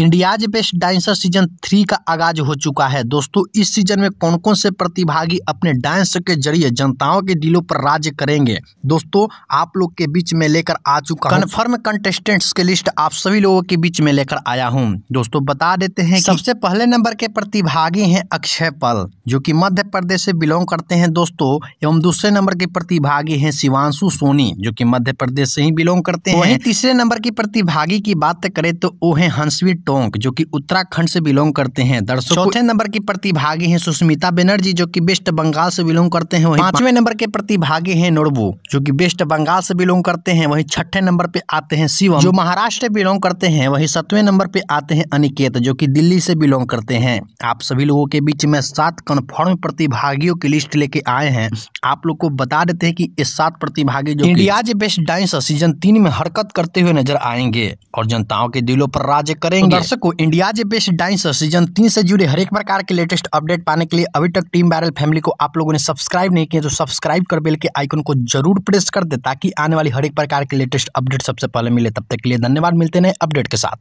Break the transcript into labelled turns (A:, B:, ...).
A: India's best dancer season three का आगाज हो चुका है दोस्तों इस सीजन में कौन कौन से प्रतिभागी अपने डांस के जरिए जनताओं के दिलों पर राज करेंगे दोस्तों आप लोग के बीच में लेकर आ चुका कन्फर्म कंटेस्टेंट्स के लिस्ट आप सभी लोगों के बीच में लेकर आया हूँ दोस्तों बता देते हैं सबसे पहले नंबर के प्रतिभागी है अक्षय पल जो की मध्य प्रदेश से बिलोंग करते हैं दोस्तों एवं दूसरे नंबर के प्रतिभागी है शिवांशु सोनी जो की मध्य प्रदेश से ही बिलोंग करते हैं तीसरे नंबर की प्रतिभागी की बात करें तो वो है हंसवी टोंक जो कि उत्तराखंड से बिलोंग करते हैं दर्शक चौथे नंबर की प्रतिभागी हैं सुष्मिता बेनर्जी जो कि वेस्ट बंगाल से बिलोंग करते हैं वही पांचवें नंबर के प्रतिभागी हैं नोरबू जो कि वेस्ट बंगाल से बिलोंग करते हैं वही छठे नंबर पे आते हैं शिवम जो महाराष्ट्र बिलोंग करते हैं वही सातवें नंबर पे आते हैं अनिकेत जो की दिल्ली से बिलोंग करते हैं आप सभी लोगों के बीच में सात कन्फर्म प्रतिभागियों की लिस्ट लेके आए हैं आप लोग को बता देते हैं की ये सात प्रतिभागी जो इंडिया बेस्ट डांस सीजन तीन में हरकत करते हुए नजर आएंगे और जनताओं के दिलों पर राज करेंगे दर्शकों India's best dance season तीन से जुड़े हर एक प्रकार के लेटेस्ट अपडेट पाने के लिए अभी तक टीम वायरल फैमिली को आप लोगों ने सब्सक्राइब नहीं किया तो सब्सक्राइब कर बेल के आइकन को जरूर प्रेस कर दे ताकि आने वाली हर एक प्रकार के लेटेस्ट अपडेट सबसे पहले मिले तब तक के लिए धन्यवाद मिलते नए अपडेट के साथ